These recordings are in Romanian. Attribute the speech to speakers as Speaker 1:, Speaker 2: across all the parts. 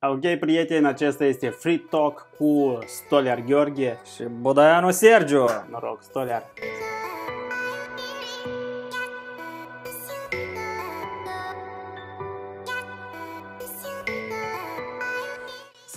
Speaker 1: Ok, prieteni, acesta este Free Talk cu Stoliar Gheorghe și Bodaianu
Speaker 2: Sergio. Noroc, Stoliar.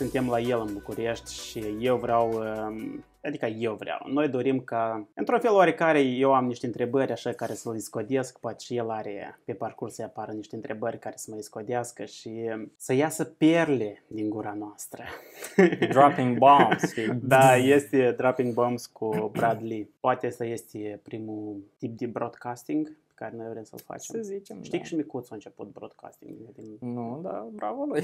Speaker 1: suntem la el în București și eu vreau, um, adică eu vreau, noi dorim ca, într o fel oarecare, eu am niște întrebări așa care să-l iscodesc, poate și el are, pe parcurs să apară niște întrebări care să mă iscodească și um, să iasă perle din gura noastră. Dropping bombs. da, este dropping bombs cu Bradley. Poate să este primul tip de broadcasting care noi vrem să-l facem. Să zicem, Știi da. că și micuțul a început broadcasting. Din... Nu, dar bravo lui.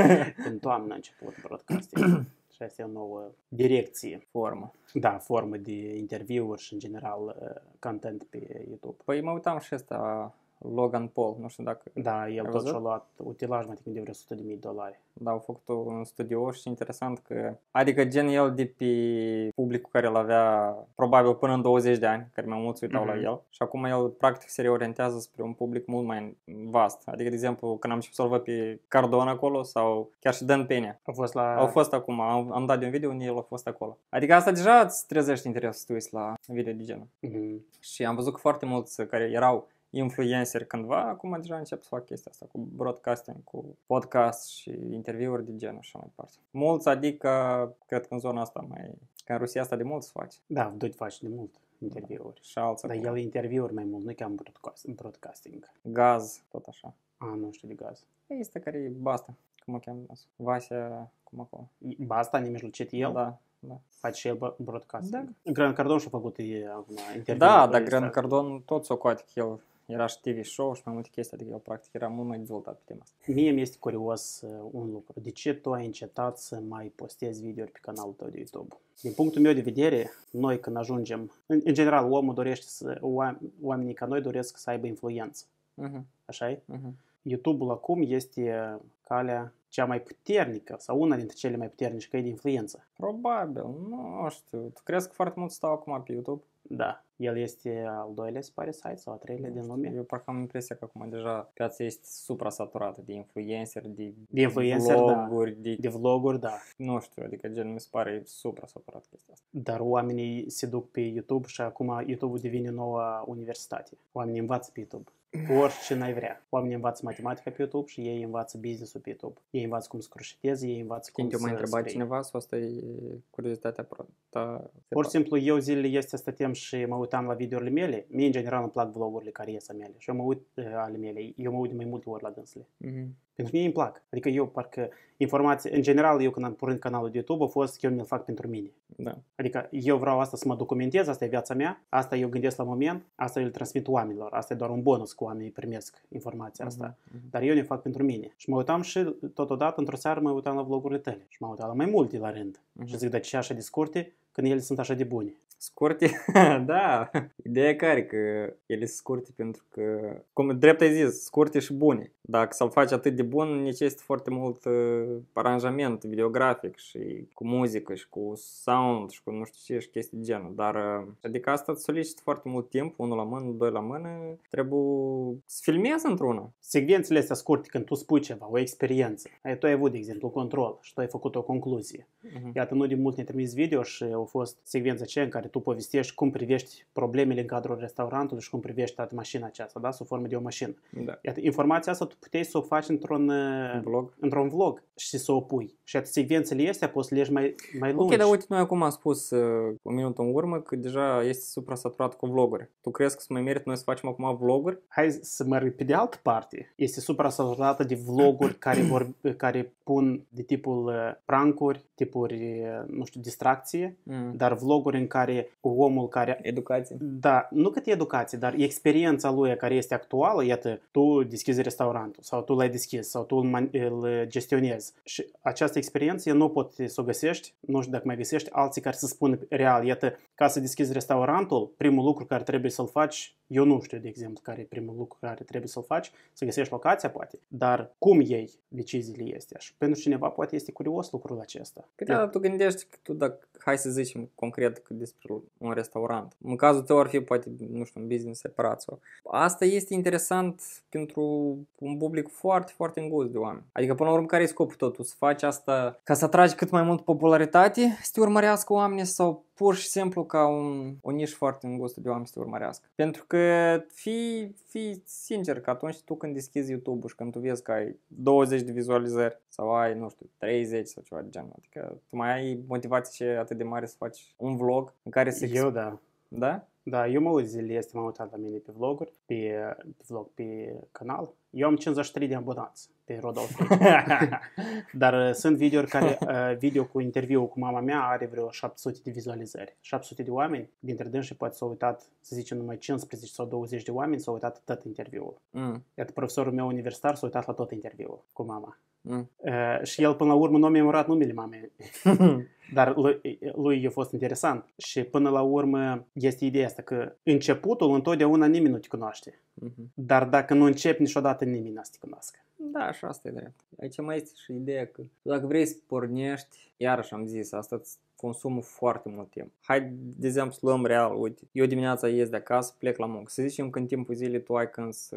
Speaker 1: în toamnă a început broadcasting. și asta e o nouă direcție. Formă. Da, formă de interviuri și, în general, uh, content pe YouTube. Păi mă uitam și asta
Speaker 2: Logan Paul, nu știu dacă Da, el tot și-a luat utilaj mai de vreo 100.000 de mii dolari. Da, au făcut un studio și interesant că, adică gen el de pe publicul care îl avea probabil până în 20 de ani, care mai mulți uitau mm-hmm. la mhm. el și acum el practic se reorientează spre un public mult mai vast. Adică, de exemplu, când am început să-l văd pe Cardona acolo sau chiar și Dan Penea. Au fost la... Au fost acum, am, am dat de un video unde el a fost acolo. Adică asta deja îți trezește interesul să la video de genul. Mm-hmm. Și am văzut că foarte mulți care erau Influencer cândva, acum deja încep să fac chestia asta cu broadcasting, cu podcast și interviuri de genul și așa mai departe. Mulți, adică, cred că în zona asta mai... Că în Rusia asta de mult se face. Da, doi faci de mult interviuri. Da. Și alții. Dar el interviuri mai mult, nu chiar broadcast, broadcasting. Gaz,
Speaker 1: tot așa. A, nu știu de gaz.
Speaker 2: Este care e basta, cum o cheamă. Vasea, cum acolo. Basta, nemijlocit el? Da, da. Faci și el broadcast. Da. Gran Cardon și-a făcut e, acum interviu. Da, dar Gran Cardon tot s-o coate el era și TV show și mai multe chestii, adică eu practic eram mult mai dezvoltat pe tema asta. Mie mi este curios uh, un lucru. De
Speaker 1: ce tu ai încetat să mai postezi videouri pe canalul tău de YouTube?
Speaker 2: Din punctul meu de vedere,
Speaker 1: noi când ajungem, în, în general omul dorește să, oamenii ca noi doresc să aibă influență. Uh-huh. așa e? Uh-huh. YouTube-ul acum este calea cea mai puternică sau una dintre cele mai puternice căi de influență. Probabil, nu știu. Tu crezi că foarte
Speaker 2: mult stau acum pe YouTube? Da. El este al doilea, se pare, site sau al treilea din lume. Eu parcă am impresia că acum deja piața este supra supra-saturată de influenceri, de, de influencer, da. vloguri, da. de... de vloguri, da. Nu știu, adică gen mi se pare saturat chestia asta. Dar oamenii
Speaker 1: se duc pe YouTube și acum YouTube-ul devine noua universitate. Oamenii învață pe YouTube orice n-ai vrea. Oamenii învață matematica pe YouTube și ei învață business-ul pe YouTube. Ei învață cum să croșeteze, ei învață Când cum să mai întreba scrie. cineva
Speaker 2: sau asta e curiozitatea pro... ta? Pur și simplu,
Speaker 1: eu zilele este stăteam și mă uitam la videourile mele. Mie, în general, îmi plac vlogurile care ies mele și eu mă uit uh, ale mele. Eu mă uit mai multe ori la dânsele. Mm-hmm. Pentru mine îmi plac. Adică eu parcă informații, în general, eu când am pornit canalul de YouTube, a fost că eu mi-l fac pentru mine. Da. Adică eu vreau asta să mă documentez, asta e viața mea, asta eu gândesc la moment, asta eu îl transmit oamenilor, asta e doar un bonus cu oamenii primesc informația uh-huh. asta. Uh-huh. Dar eu ne fac pentru mine. Și mă uitam și totodată într-o seară mă uitam la vlogurile tale și mă uitam la mai multe la rând. Uh-huh. Și mhm. zic, de deci ce așa de scurte când ele sunt așa de bune?
Speaker 2: Scurte? da. Ideea care că ele sunt scurte pentru că, cum drept ai zis, scurte și bune. Dacă să-l faci atât de bun, necesită foarte mult uh, aranjament videografic și cu muzică și cu sound și cu nu știu ce și chestii de genul. Dar, uh, adică asta îți solicită foarte mult timp, unul la mână, doi la mână, trebuie să filmezi într-una. Secvențele astea scurte, când tu spui ceva, o experiență, ai, tu ai avut, de exemplu,
Speaker 1: control și tu ai făcut o concluzie. Uh-huh. Iată, nu de mult ne trimis video și au fost secvența aceea în care tu povestești cum privești problemele în cadrul restaurantului și cum privești mașina aceasta, da? sub formă de o mașină. Da. Iată, informația asta tu puteai să o faci într-un uh, vlog. într vlog și să o pui. Și atât secvențele astea poți să le ieși mai, mai lungi. Ok, dar uite,
Speaker 2: noi acum am spus uh, un minut în urmă că deja este supra supra-saturat cu vloguri. Tu crezi că să mai merit noi să facem acum vloguri? Hai să mergem pe de altă parte. Este supra supra-saturată de vloguri care, vor, care pun
Speaker 1: de tipul uh, prankuri, tipuri, uh, nu știu, distracție, mm. dar vloguri în care are omul care... Educație. Da, nu cât educație, dar experiența lui care este actuală, iată, tu deschizi restaurantul sau tu l-ai deschis sau tu îl, îl gestionezi. Și această experiență nu pot să o găsești, nu știu dacă mai găsești alții care să spună real, iată, ca să deschizi restaurantul, primul lucru care trebuie să-l faci, eu nu știu, de exemplu, care e primul lucru care trebuie să-l faci, să găsești locația, poate, dar cum ei deciziile este așa? pentru cineva poate este curios lucrul acesta.
Speaker 2: Câteodată păi tu gândești că tu dacă, hai să zicem concret că despre pentru un restaurant. În cazul tău ar fi poate, nu știu, un business separat sau. Asta este interesant pentru un public foarte, foarte îngust de oameni. Adică până la urmă care e scopul totul? Să faci asta ca să atragi cât mai mult popularitate, să te urmărească oamenii sau pur și simplu ca un, o nișă foarte îngustă de oameni să te urmărească. Pentru că fii, fii sincer că atunci tu când deschizi youtube și când tu vezi că ai 20 de vizualizări sau ai, nu știu, 30 sau ceva de genul, adică tu mai ai motivație atât de mare să faci un vlog în care să... Eu da. Da? Da, eu mă uit zilele este, m-am uitat la mine pe vloguri, pe, pe vlog,
Speaker 1: pe canal. Eu am 53 de abonați pe Rodolfo. Dar sunt video care, video cu interviu cu mama mea are vreo 700 de vizualizări. 700 de oameni, dintre dânsi poate s-au uitat, să zicem, numai 15 sau 20 de oameni s-au uitat tot interviul. Mm. Iată, profesorul meu universitar s-a uitat la tot interviul cu mama. Mm. Eh, și el până la urmă nu a memorat numele mamei. Dar lui, lui i-a fost interesant. Și până la urmă este ideea asta că începutul întotdeauna nimeni nu te cunoaște.
Speaker 2: Mhm. Dar
Speaker 1: dacă nu începi niciodată, nimeni nu te cunoască. Da, și asta e drept.
Speaker 2: Aici mai este și ideea că dacă vrei să pornești, iarăși am zis, asta îți consumă foarte mult timp. Hai, de exemplu, să luăm real, uite, eu dimineața ies de acasă, plec la muncă. Să zicem că în timpul zilei tu ai când să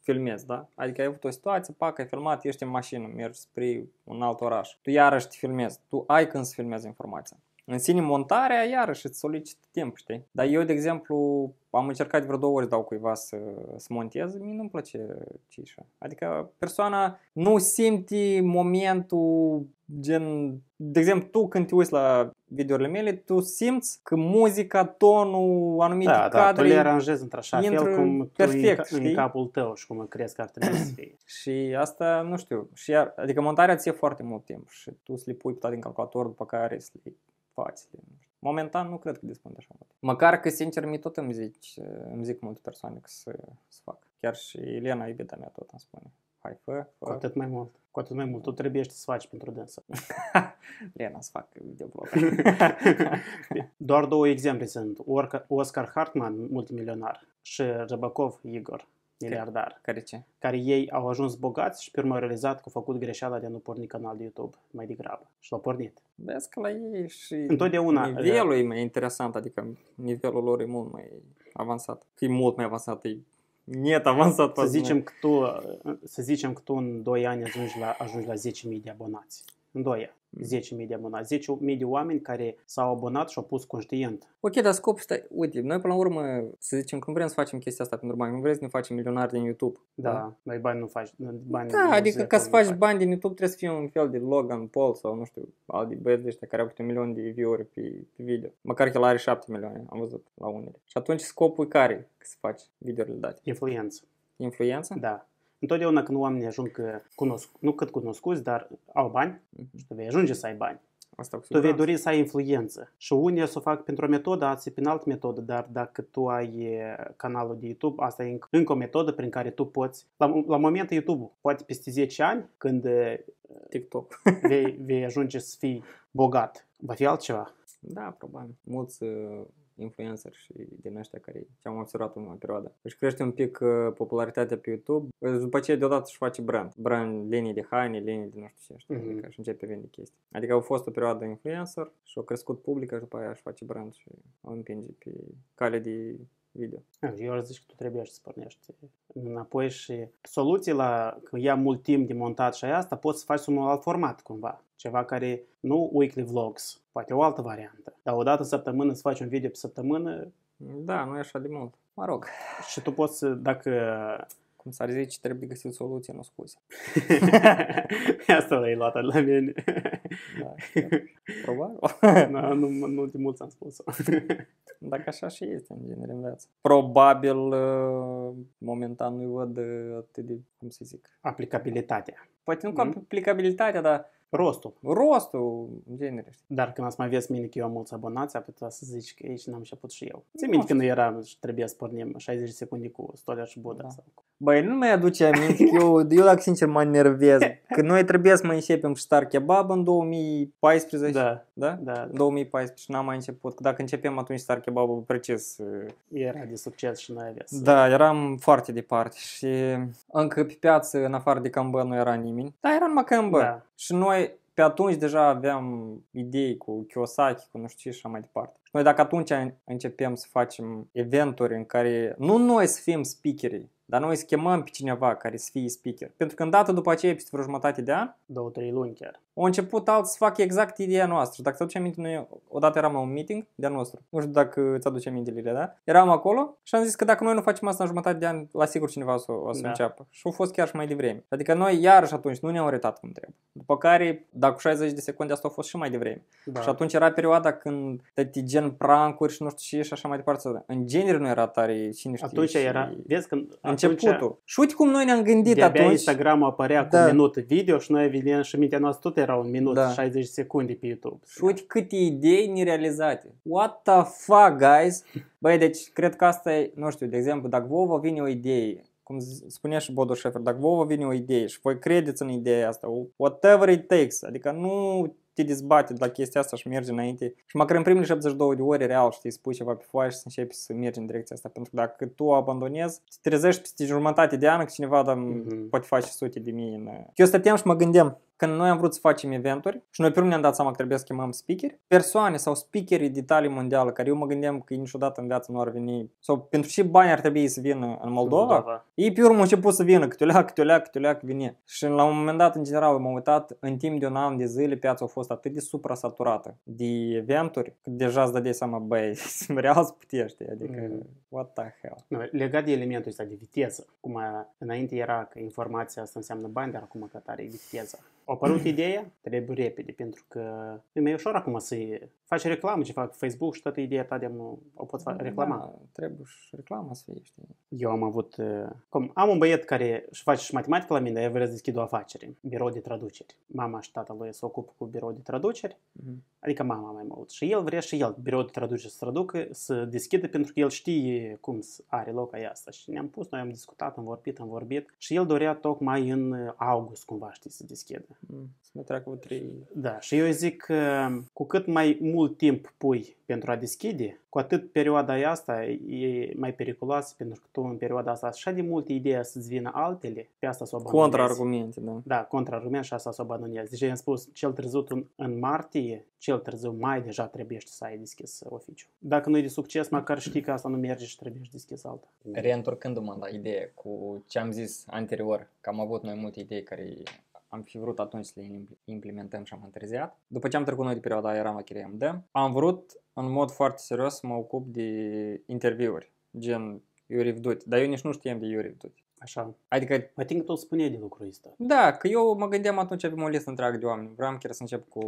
Speaker 2: filmezi, da? Adică ai avut o situație, pac, ai filmat, ești în mașină, mergi spre un alt oraș. Tu iarăși te filmezi, tu ai când să filmezi informația. În sine montarea, iarăși, îți solicită timp, știi? Dar eu, de exemplu, am încercat vreo două ori dau cuiva să, să montez, mie nu-mi place cișa. Adică persoana nu simte momentul gen... De exemplu, tu când te uiți la videourile mele, tu simți că muzica, tonul, anumite da, cadre... Da, tu le aranjezi într-așa fel cum perfect, tu în, în capul tău și cum crezi că ar trebui să fie. și asta, nu știu, și iar, adică montarea ți e foarte mult timp și tu să le pui pe din calculator, după care să le fațele. Momentan nu cred că dispun de așa mult. Măcar că, sincer, mi tot îmi, zici, îmi zic multe persoane că să, să fac. Chiar și Elena, iubita mea, tot îmi spune.
Speaker 1: Hai, fă, fă. Cu atât mai mult. Cu atât mai mult. Tu trebuie să faci pentru dânsă. Elena să fac videoblog. Doar două exemple sunt. Oscar Hartman, multimilionar, și Răbăcov Igor miliardar. Care, care ce? Care ei au ajuns bogați și pe urmă au realizat că au făcut greșeala de a nu porni canal de YouTube mai degrabă. Și l-au pornit. Vezi că la ei și Întotdeauna, nivelul da.
Speaker 2: e mai interesant, adică nivelul lor e mult mai avansat. E mult mai avansat, e net avansat. Să zicem, că
Speaker 1: tu, să zicem că tu în 2 ani ajungi la, ajungi la 10.000 de abonați. În 2 ani. 10.000 de abonat, 10.000 de oameni care s-au abonat și au pus conștient. Ok,
Speaker 2: dar scopul stai, uite, noi până la urmă, să zicem că nu vrem să facem chestia asta pentru bani, nu vrem să ne facem milionari din YouTube. Da, da? noi bani nu faci, bani Da, adică ca să faci bani, bani din YouTube trebuie să fie un fel de Logan Paul sau nu știu, al de băieți ăștia care au câte un milion de view-uri pe, pe video. Măcar că el are 7 milioane, am văzut la unele. Și atunci scopul care? să faci video-urile date? Influență.
Speaker 1: Influență? Da. Întotdeauna când oamenii ajung că cunosc, nu cât cunoscuți, dar au bani, mhm. și tu vei ajunge să ai bani. Asta tu vei dori să ai influență. Și unii o să o fac pentru o metodă, alții prin altă metodă, dar dacă tu ai canalul de YouTube, asta e încă o metodă prin care tu poți. La, la momentul YouTube, poate peste 10 ani, când TikTok. Vei, vei ajunge să fii bogat, va fi altceva. Da, probabil.
Speaker 2: Mulți uh, influencer și din ăștia care te-am observat în perioadă. Își crește un pic uh, popularitatea pe YouTube, după ce deodată își face brand. Brand, linii de haine, linii de nu știu ce, știi, mm-hmm. adică și începe vinde chestii. Adică au fost o perioadă influencer și au crescut publica și după aia își face brand și o împinge pe cale de video.
Speaker 1: Eu aș zice că tu trebuie să pornești înapoi și soluții la că ia mult timp de montat și asta, poți să faci un alt format cumva. Ceva care nu weekly vlogs, poate o altă variantă. Dar o dată săptămână să faci un video pe
Speaker 2: săptămână. Da, nu e așa de mult. Mă rog. Și tu poți, dacă cum s-ar zice, trebuie găsit soluție, nu scuze. Asta l-ai luat la mine. Da, da, probabil. da, nu, nu de mult am spus Dacă așa și este în genere în viață. Probabil, uh, momentan nu-i văd uh, atât de, cum să zic... Aplicabilitatea. Poate nu cu mm-hmm. aplicabilitatea, dar Rostul.
Speaker 1: Rostul genere. Dar când ați mai vezi mine că eu am mulți abonați, a putea să zici că aici n-am început și eu. Ți minte când era și trebuia să pornim 60 de secunde cu Stolia și Buda. Da. Sau...
Speaker 2: Băi, nu mai aduce aminte că eu, eu dacă sincer mă nervez. Că noi trebuie să mai începem Star Kebab în 2014. Da. Da? Da. da. 2014 n-am mai început. Că dacă începem atunci Star Kebab precis. Era de succes și noi aveam. Da, eram foarte departe și încă pe piață, în afară de Cambă, nu era nimeni. Da, era numai Cambă. Da. Și noi pe atunci deja aveam idei cu Kiyosaki, cu nu știu ce și așa mai departe. Noi dacă atunci începem să facem eventuri în care nu noi să fim speakerii, dar noi schemăm pe cineva care să fie speaker. Pentru că îndată după aceea, peste vreo jumătate de an, două, trei luni chiar, au început alții să facă exact ideea noastră. Dacă ți-aduce aminte, noi odată eram la un meeting de nostru. Nu știu dacă ți-aduce aminte, Lilia, da? Eram acolo și am zis că dacă noi nu facem asta în jumătate de an, la sigur cineva o să, o să da. înceapă. Și au fost chiar și mai devreme. Adică noi iarăși atunci nu ne-am retat cum trebuie. După care, dacă 60 de secunde, asta a fost și mai devreme. Da. Și atunci era perioada când te gen prancuri și nu știu ce și așa mai departe. În genere nu era tare cine știe. Atunci și... era, vezi când începutul. Și uite cum noi ne-am gândit de atunci. Instagram apărea da. cu un minut video și noi, evident, și mintea noastră tot era un minut da. 60 secunde pe YouTube. Și uite câte idei nerealizate. What the fuck, guys? Băi, deci, cred că asta e, nu știu, de exemplu, dacă vouă vă vine o idee, cum spunea și Bodo Șefer, dacă vouă vine o idee și voi credeți în ideea asta, whatever it takes, adică nu te dezbate la chestia asta și mergi înainte. Și măcar în primele 72 de ore, real, știi, spui ceva pe foaie și să începi să mergi în direcția asta. Pentru că dacă tu abandonezi, te trezești peste jumătate de an că cineva da, mm-hmm. poate face sute de mii. În... Eu stăteam și mă gândeam, când noi am vrut să facem eventuri și noi primul ne-am dat seama că trebuie să chemăm speakeri, persoane sau speakeri de talie mondială, care eu mă gândeam că niciodată în viață nu ar veni, sau pentru ce bani ar trebui să vină în Moldova, ei pe urmă început să vină, câte o leac, câte o leac, câte o leac vine. Și la un moment dat, în general, m-am uitat, în timp de un an de zile, piața a fost atât de suprasaturată de eventuri, că deja îți dădeai seama, băi, real să putești, adică, mm. what the hell.
Speaker 1: No, legat de elementul ăsta de viteză, cum a, înainte era că informația asta înseamnă bani, dar acum că tare e viteză a apărut ideea, trebuie repede, pentru că e mai ușor acum să faci reclamă ce fac Facebook și toată ideea ta de o poți face da, reclama. Da, trebuie și reclama să fie, știi. Eu am avut, uh, cum, am un băiet care își face și matematică la mine, dar el vrea să deschid o afacere, birou de traduceri. Mama și tata lui se ocupă cu birou de traduceri, mm-hmm. adică mama mai mult. Și el vrea și el birou de traduceri să traducă, să deschidă, pentru că el știe cum are loc aia asta. Și ne-am pus, noi am discutat, am vorbit, am vorbit și el dorea tocmai în august cumva, știi, să deschidă. Mm. Să mă treacă trei... Da, și eu zic cu cât mai mult mult timp pui pentru a deschide, cu atât perioada asta e mai periculoasă, pentru că tu în perioada asta așa de multe idei să-ți vină altele, pe asta s o argumente, da. Da, contra argumente și asta s o abandonezi. Deci am spus, cel târziu în, în martie, cel târziu mai deja trebuie să ai deschis oficiu. Dacă nu e de succes, măcar știi că asta nu
Speaker 2: merge și trebuie să deschis altul. Reîntorcându-mă la idee cu ce am zis anterior, că am avut mai multe idei care am fi vrut atunci să le implementăm și am întârziat. După ce am trecut noi de perioada eram la de. am vrut în mod foarte serios să mă ocup de interviuri, gen Iuri Vdut, dar eu nici nu știam de Iuri Vdut. Așa. Adică... Mă tine că tu de lucrul ăsta. Da, că eu mă gândeam atunci avem o listă întreagă de oameni. Vreau chiar să încep cu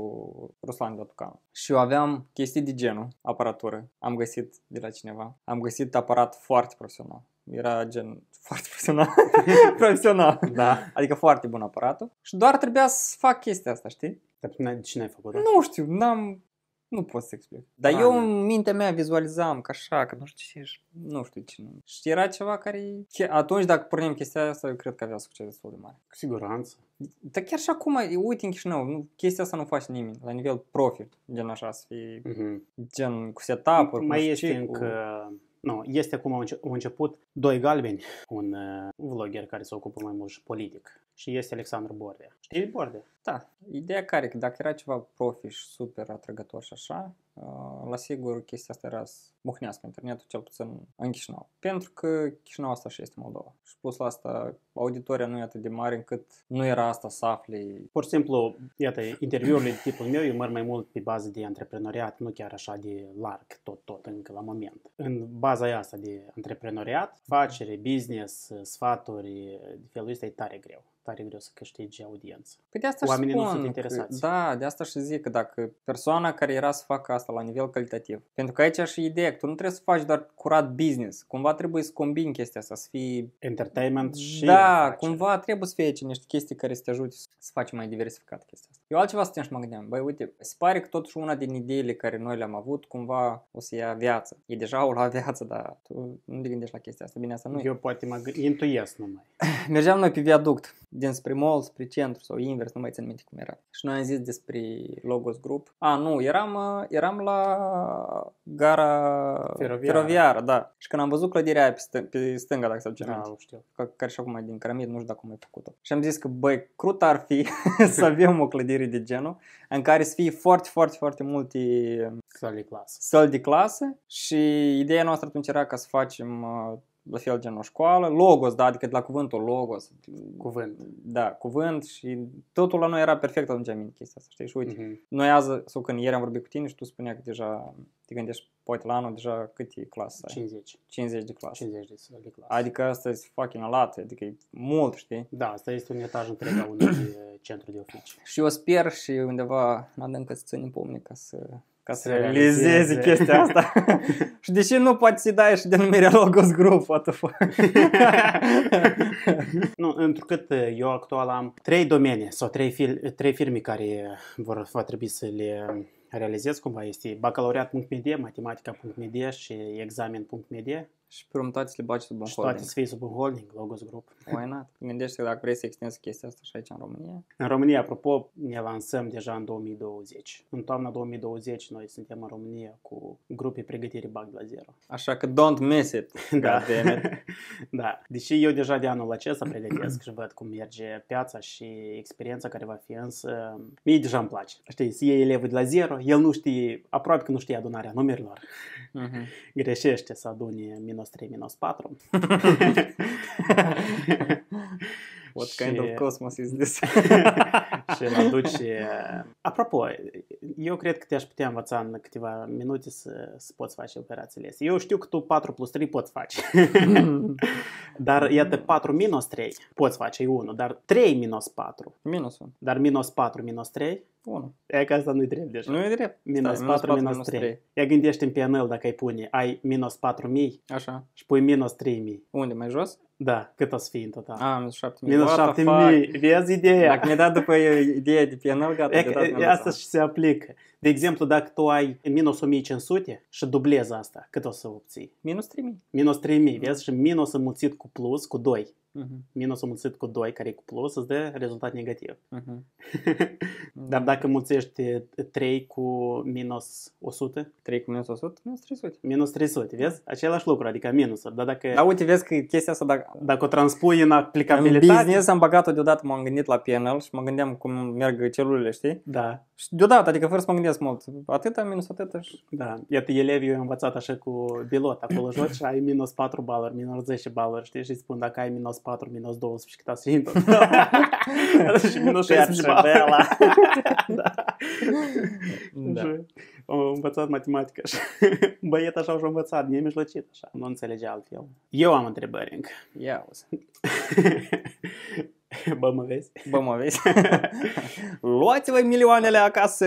Speaker 2: Ruslan Datucan. Și eu aveam chestii de genul, aparatură. Am găsit de la cineva. Am găsit aparat foarte profesional era gen foarte profesional, profesional. Da. adică foarte bun aparatul și doar trebuia să fac chestia asta, știi? Dar de ce n-ai făcut Nu știu, n-am, nu pot să explic. Dar A, ah, eu da. în mintea mea vizualizam că așa, că nu știu ce, ești. nu știu ce. Și era ceva care, atunci dacă pornim chestia asta, eu cred că avea succes destul de mare. Cu siguranță. Dar chiar și acum, uite în Chișinău, nu, chestia asta nu face nimeni, la nivel profi, gen așa, să fie, uh-huh. gen cu setup-uri, Mai cu este încă...
Speaker 1: Cu nu, este cum au început doi galbeni, un uh, vlogger care
Speaker 2: se ocupă mai mult și politic. Și este Alexandru Bordea. Știi Bordea? Da, ideea care, că dacă era ceva profi și super atrăgător și așa, uh, la sigur chestia asta era să buhnească internetul cel puțin în Chișinău. Pentru că Chișinău asta și este Moldova. Și plus la asta auditoria nu e atât de mare încât nu era asta să afli. Pur și simplu, iată, interviurile de
Speaker 1: tipul meu eu merg mai mult pe bază de antreprenoriat, nu chiar așa de larg tot, tot încă la moment. În baza asta de antreprenoriat, facere, business, sfaturi,
Speaker 2: de felul ăsta e tare greu tare greu să câștigi audiență. Păi de asta oamenii nu sunt interesați. Că, da, de asta și zic că dacă persoana care era să facă asta la nivel calitativ, pentru că aici și ideea, că tu nu trebuie să faci doar curat business, cumva trebuie să combini chestia asta, să fii... Entertainment și... Da, cumva trebuie să fie aici niște chestii care să te ajute să faci mai diversificat chestia asta. Eu altceva stăteam și mă gândeam, băi uite, se pare că totuși una din ideile care noi le-am avut cumva o să ia viață. E deja o la viață, dar tu nu te gândești la chestia asta, bine asta nu Eu poate mă intuiesc numai. Mergeam noi pe viaduct, dinspre mall, spre centru sau invers, nu mai țin minte cum era. Și noi am zis despre Logos Group. A, nu, eram, eram la gara feroviară. feroviară, da. Și când am văzut clădirea aia pe, stâng- pe stânga, dacă se aduce da, nu știu. Care și acum e din caramid, nu știu dacă mai făcut-o. Și am zis că, băi, crut ar fi să avem o clădire studierii de genul, în care să fie foarte, foarte, foarte multe săli de clasă. Săli de clasă și ideea noastră atunci era ca să facem uh, la fel gen o școală, logos, da, adică de la cuvântul logos. Cuvânt. Da, cuvânt și totul la noi era perfect atunci am chestia asta, știi? Și uite, uh-huh. noi azi, sau când ieri am vorbit cu tine și tu spuneai că deja te gândești, poate la anul deja cât e clasa 50. 50 de clase. 50 de, de clase. Adică asta e fucking alat adică e mult, știi? Da, asta este un etaj întreg al unui centru de oficii. și eu sper și undeva, n-am încât să ținem pomnic ca să ca să, să realizeze, realizeze chestia asta. și ce nu poți să-i dai și denumirea Logos Group, what the fuck?
Speaker 1: nu, întrucât uh, eu actual am trei domenii sau trei, fil- trei firme care uh, vor va trebui să le um, realizez cumva. Este bacalaureat.media, matematica.media și
Speaker 2: examen.media. Și permutați le bagi sub un și holding. toate să fie sub un holding, Logos Group. Why not? Gândește că dacă vrei să extinzi chestia asta și aici în România. În România, apropo, ne lansăm deja în
Speaker 1: 2020. În toamna 2020 noi suntem în România cu grupe pregătiri Bag la Zero.
Speaker 2: Așa că don't miss it, da.
Speaker 1: da. Deși eu deja de anul acesta pregătesc și văd cum merge piața și experiența care va fi, însă mie deja îmi place. Știi, să iei elevul de la zero, el nu știe, aproape că nu știe adunarea numerilor. Uh-huh. Greșește să aduni minus 3, minus 4. What kind of cosmos is this? și îl aduce... Apropo, eu cred că te-aș putea învăța în câteva minute să, să poți face operațiile astea. Eu știu că tu 4 plus 3 poți face. dar iată, 4 minus 3 poți face, e 1. Dar 3 minus 4. Minus 1. Dar minus 4 minus 3 1. E că asta nu-i drept deja. Nu-i drept. Minus Stai, 4, minus 4, 3. 3. Ia gândește în PNL dacă ai pune, ai minus 4.000 Așa. și pui minus mii, Unde, mai jos? Da, cât o să fii în total? A, minus 7.000. Minus 7.000, vezi ideea. Dacă mi-ai dat după ideea de PNL, gata, e, e, asta și se aplică. De exemplu, dacă tu ai minus 1500 și dublezi asta, cât o să obții? Minus 3000. Minus 3000, vezi? Și minus înmulțit cu plus, cu 2 uh-huh. minus o mulțit cu 2 care e cu plus, îți dă rezultat negativ. Uh-huh. Dar dacă mulțești 3 cu minus 100... 3 cu minus 100? Minus 300. Minus 300,
Speaker 2: vezi? Același lucru, adică minusuri. Dar dacă... Da, uite, vezi că chestia asta, dacă, dacă o transpui în aplicabilitate... În business am băgat-o deodată, m-am gândit la PNL și mă gândeam cum merg celulele, știi? Da. Și deodată, adică fără să mă gândesc mult, atâta minus atâta și... Da, iată, elevii eu am învățat așa cu
Speaker 1: bilot acolo jos și ai minus 4 baluri, minus 10 baluri, știi? Și spun dacă ai minus 4, minus 12 și cât ați și Și minus 6 baluri. da. da. am învățat matematică și băiet așa și-a învățat, e mijlocit așa, nu înțelege altfel. Eu am întrebări încă. Ia, Bă, mă vezi? Bă, mă vezi? Luați-vă milioanele acasă!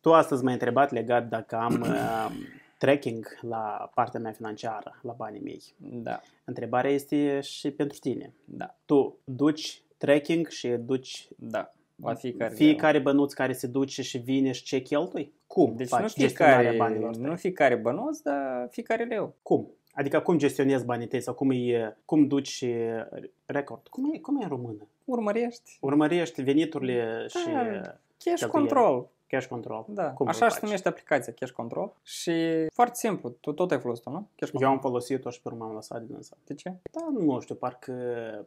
Speaker 1: Tu astăzi m-ai întrebat legat dacă am uh, tracking la partea mea financiară, la banii mei. Da. Întrebarea este și pentru tine. Da. Tu duci tracking și duci da. La fiecare, fiecare bănuț care se duce și vine și ce cheltui? Cum deci faci nu fiecare, banilor tăi? Nu fiecare bănuț, dar fiecare leu. Cum? Adică cum gestionezi banii tăi sau cum, îi, cum duci uh, record?
Speaker 2: Cum e, cum e în română? Urmărești. Urmărești veniturile da, și... Cash cheltuieli. control. Cash Control. Da, Cum așa se numește aplicația Cash Control și foarte simplu, tu tot ai folosit-o, nu? Cash control. Eu am folosit-o și pe urmă am lăsat din însă. De ce? Da, nu știu, parcă...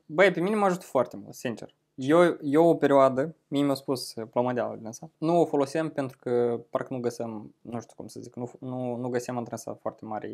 Speaker 2: Băi, pe mine mă ajută foarte mult, sincer. Eu, eu o perioadă, mie mi-a spus eh, plămădeală din asta, nu o folosim pentru că parcă nu găsim, nu știu cum să zic, nu, nu, nu găsim într asta foarte mare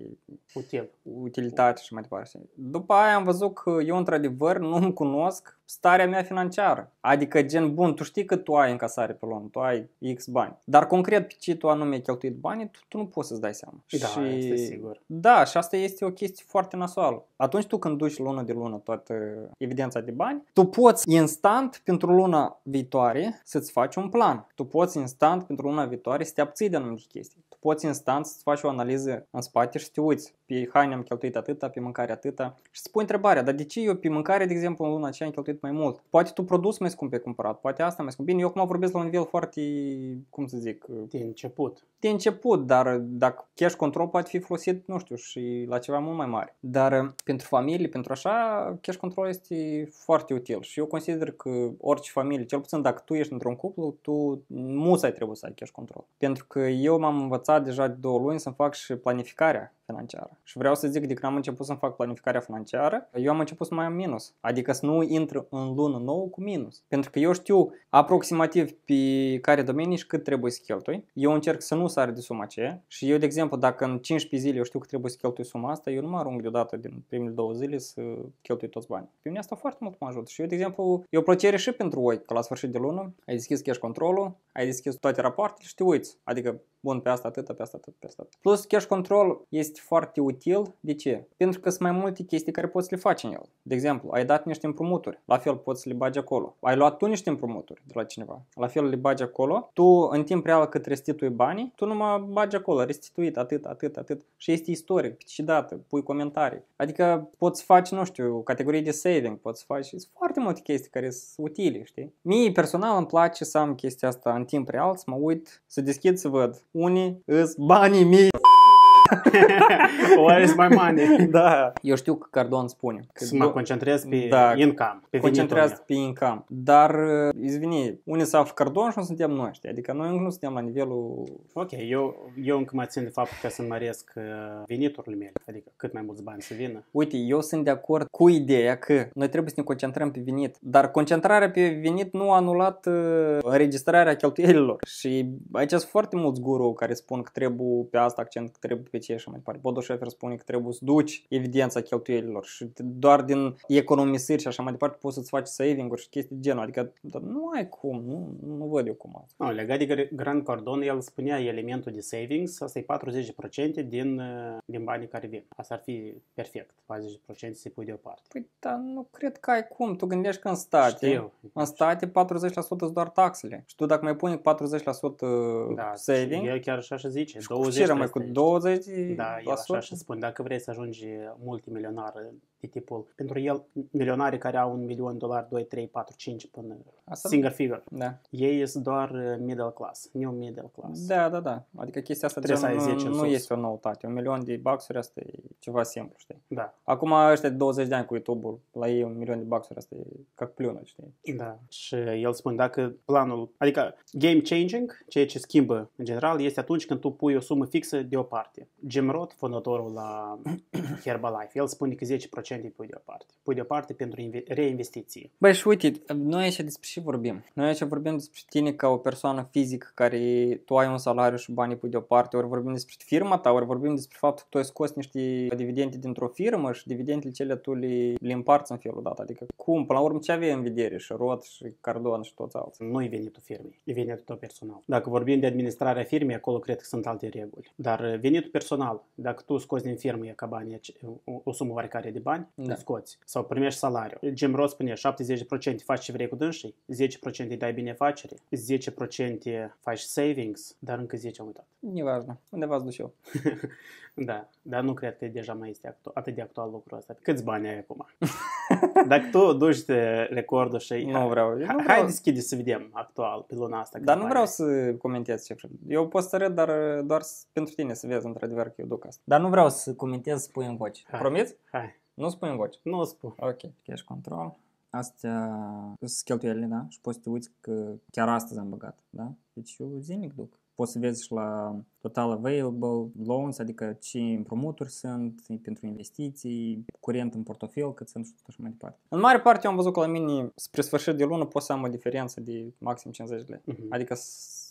Speaker 2: Util. utilitate și mai departe. După aia am văzut că eu într-adevăr nu-mi cunosc starea mea financiară. Adică gen, bun, tu știi că tu ai încasare pe lună, tu ai X bani, dar concret pe ce tu anume ai cheltuit banii, tu, tu nu poți să-ți dai seama. Da, și... este sigur. Da, și asta este o chestie foarte nasoală. Atunci tu când duci lună de lună toată evidența de bani, tu poți insta instant pentru luna viitoare să-ți faci un plan. Tu poți instant pentru luna viitoare să te abții de anumite chestii. Tu poți instant să-ți faci o analiză în spate și să te uiți pe haine am cheltuit atâta, pe mâncare atâta. Și îți pui întrebarea, dar de ce eu pe mâncare, de exemplu, în luna aceea am cheltuit mai mult? Poate tu produs mai scump pe cumpărat, poate asta mai scump. Bine, eu acum vorbesc la un nivel foarte, cum să zic... De început. De început, dar dacă cash control poate fi folosit, nu știu, și la ceva mult mai mare. Dar uh, pentru familie, pentru așa, cash control este foarte util și eu consider că orice familie, cel puțin dacă tu ești într-un cuplu, tu ai trebuie să ai cash control. Pentru că eu m-am învățat deja de două luni să fac și planificarea financiară. Și vreau să zic de când am început să-mi fac planificarea financiară, eu am început să mai am minus. Adică să nu intru în lună nouă cu minus. Pentru că eu știu aproximativ pe care domenii și cât trebuie să cheltui. Eu încerc să nu sar de suma aceea și eu, de exemplu, dacă în 15 zile eu știu că trebuie să cheltui suma asta, eu nu mă arunc deodată din primele două zile să cheltui toți banii. Pe mine asta foarte mult mă ajută și eu, de exemplu, eu plăcere și pentru voi că la sfârșit de lună ai deschis cash controlul, ai deschis toate rapoartele și te uiți. Adică Bun, pe asta atât, pe asta atât, pe asta atât. Plus, cash control este foarte util. De ce? Pentru că sunt mai multe chestii care poți să le faci în el. De exemplu, ai dat niște împrumuturi. La fel poți să le bagi acolo. Ai luat tu niște împrumuturi de la cineva. La fel le bagi acolo. Tu, în timp real cât restitui banii, tu numai bagi acolo, restituit, atât, atât, atât. Și este istoric, și dată, pui comentarii. Adică poți face, nu știu, categorie de saving, poți face sunt foarte multe chestii care sunt utile, știi? Mie personal îmi place să am chestia asta în timp real, să mă uit, să deschid, să văd unii îs banii mii.
Speaker 1: Where is my money?
Speaker 2: Da. Eu știu că Cardon spune. Că să mă concentrez pe da, income. Pe concentrez pe income. Dar, uh, izvini, unii s-au făcut Cardon și nu suntem noi, știi? Adică noi încă nu suntem la nivelul... Ok, eu, eu încă mă țin de fapt că să măresc uh, veniturile mele, adică cât mai mulți bani să vină. Uite, eu sunt de acord cu ideea că noi trebuie să ne concentrăm pe venit, dar concentrarea pe venit nu a anulat uh, înregistrarea cheltuielilor. Și aici sunt foarte mulți guru care spun că trebuie pe asta accent, că trebuie pe și mai departe. Bodoșefer spune că trebuie să duci evidența cheltuielilor și doar din economisiri și așa mai departe poți să-ți faci saving-uri și chestii de genul. Adică nu ai cum, nu, nu văd eu cum asta.
Speaker 1: No, legat de Grand Cordon, el spunea elementul de savings, asta e 40% din, uh, din banii
Speaker 2: care vin. Asta ar fi perfect, 40% se pui deoparte. Păi, dar nu cred că ai cum. Tu gândești că în state, Știu. în state 40% sunt doar taxele. Și tu dacă mai pune 40% da, uh, saving... El chiar așa zice. 20 mai cu 20 deci, da, eu așa și spun,
Speaker 1: dacă vrei să ajungi multimilionar pe tipul, pentru el, milionarii care au un milion de dolari, 2, 3, 4, 5 până Asta single figure. Da. Ei sunt doar uh, middle class,
Speaker 2: new middle class. Da, da, da. Adică chestia asta Trebuie gen, să ai 10 nu, nu este o noutate. Un milion de baxuri asta e ceva simplu, știi? Da. Acum ăștia de 20 de ani cu YouTube-ul, la ei un milion de baxuri asta e ca plună, știi? Da. Și el spune, dacă planul, adică game changing,
Speaker 1: ceea ce schimbă în general, este atunci când tu pui o sumă fixă deoparte. Jim Roth, fondatorul la Herbalife, el spune că 10% procent îi pui deoparte. Pui deoparte pentru reinvestiții.
Speaker 2: Băi, și uite, noi aici despre ce vorbim? Noi aici vorbim despre tine ca o persoană fizică care tu ai un salariu și banii pui deoparte, ori vorbim despre firma ta, ori vorbim despre faptul că tu ai scos niște dividende dintr-o firmă și dividendele cele tu le, le împarți în felul dat. Adică cum, până la urmă, ce aveai în vedere? Și rot, și cardon, și toți alții. Nu e venitul firmei,
Speaker 1: e venitul tău personal. Dacă vorbim de administrarea firmei, acolo cred că sunt alte reguli. Dar uh, venitul personal, dacă tu scoți din firmă ca banii, o sumă oarecare de bani, bani, da. scoți sau primești salariu. Jim Ross spune 70% faci ce vrei cu dânsii, 10% îi dai binefacere, 10% faci savings, dar încă 10 am uitat. Неважно, unde v-ați eu. da, dar nu cred că deja mai este actu- atât de actual lucrul ăsta. Câți bani ai acum? Dacă tu duci de
Speaker 2: recordul și... Nu vreau. Eu nu vreau. Hai deschide să vedem actual pe luna asta. Dar nu vreau să comentez cifre. Eu pot să râd, dar doar pentru tine să vezi într-adevăr că eu duc asta. Dar nu vreau să comentez, pui în voce. Promiți? Hai. Nu spui în voce. Nu spun. Ok. Cash control. Astea sunt cheltuielile, da? Și poți să te uiți că chiar astăzi am băgat, da? Deci eu zilnic duc. Poți să vezi și la total available, loans, adică ce împrumuturi sunt pentru investiții, curent în portofel, cât sunt și așa mai departe. În mare parte eu am văzut că la mine spre sfârșit de lună poți să am o diferență de maxim 50 de lei. Uh-huh. Adică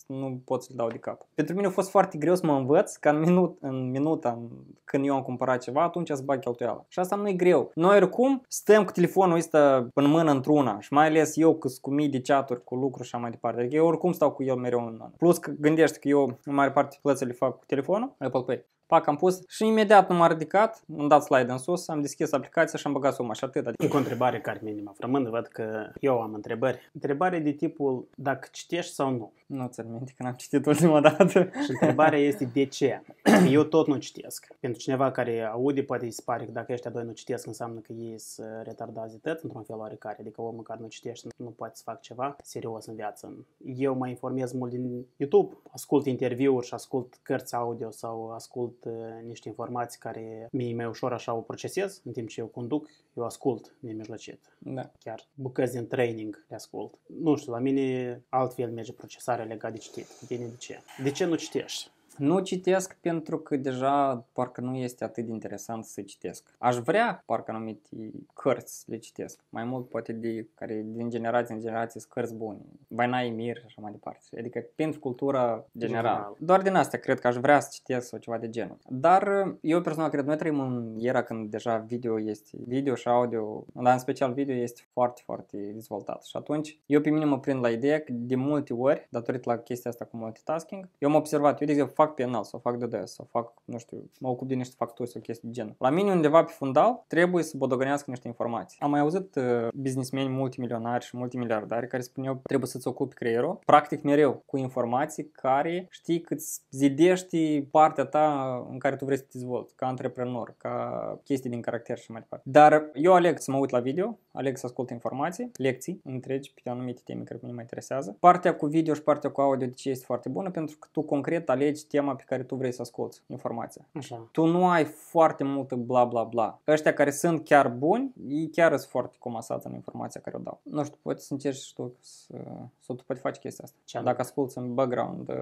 Speaker 2: nu pot să-l dau de cap. Pentru mine a fost foarte greu să mă învăț ca în, minut, în minuta când eu am cumpărat ceva, atunci să bag cheltuiala. Și asta nu e greu. Noi oricum stăm cu telefonul ăsta în mână într-una și mai ales eu cu, cu mii de chaturi, cu lucruri și așa mai departe. Adică eu oricum stau cu el mereu în mână. Plus că gândești că eu în mare parte plățile fac cu telefonul, Apple Pay. Pac am pus și imediat nu m-a ridicat, am dat slide în sus, am deschis aplicația și am băgat suma și atât. Încă adică- o întrebare, Carmen, mă frămând, văd că eu am întrebări. Întrebare de tipul dacă citești sau nu. Nu ți minte că n-am
Speaker 1: citit ultima dată. și întrebarea este de ce? Eu tot nu citesc. Pentru cineva care aude, poate îi spare că dacă ăștia doi nu citesc, înseamnă că ei sunt retardați de într-un fel oarecare. Adică omul care nu citește, nu poate să fac ceva serios în viață. Eu mă informez mult din YouTube, ascult interviuri și ascult cărți audio sau ascult sunt uh, niște informații care mie mai ușor așa o procesez, în timp ce eu conduc, eu ascult mijlocit. Da. Chiar bucăți din training le ascult. Nu știu, la mine altfel merge procesarea legat de citit. Bine,
Speaker 2: de ce? De ce nu citești? Nu citesc pentru că deja parcă nu este atât de interesant să citesc. Aș vrea parcă anumite cărți să le citesc, mai mult poate de care din generație în generație sunt cărți bune, Vainai Mir și așa mai departe, adică pentru cultura generală. General. Doar din asta cred că aș vrea să citesc sau ceva de genul. Dar eu personal cred, noi trăim în era când deja video este, video și audio, dar în special video este foarte, foarte dezvoltat și atunci eu pe mine mă prind la ideea că de multe ori, datorită la chestia asta cu multitasking, eu am observat, eu de exemplu fac penal sau fac DDS sau fac, nu știu, mă ocup de niște facturi sau chestii de genul. La mine undeva pe fundal trebuie să bodogănească niște informații. Am mai auzit uh, businessmeni multimilionari și multimiliardari care spuneau trebuie să-ți ocupi creierul, practic mereu, cu informații care știi că îți zidești partea ta în care tu vrei să te dezvolți, ca antreprenor, ca chestii din caracter și mai departe. Dar eu aleg să mă uit la video, aleg să ascult informații, lecții întregi pe anumite teme care pe mine mă interesează. Partea cu video și partea cu audio de ce este foarte bună pentru că tu concret alegi tema pe care tu vrei să asculți informația. Așa. Tu nu ai foarte multă bla bla bla. Ăștia care sunt chiar buni, ei chiar sunt foarte comasați în informația care o dau. Nu știu, poți să încerci și tu să, să tu poți face chestia asta. Ce Dacă asculti în background uh,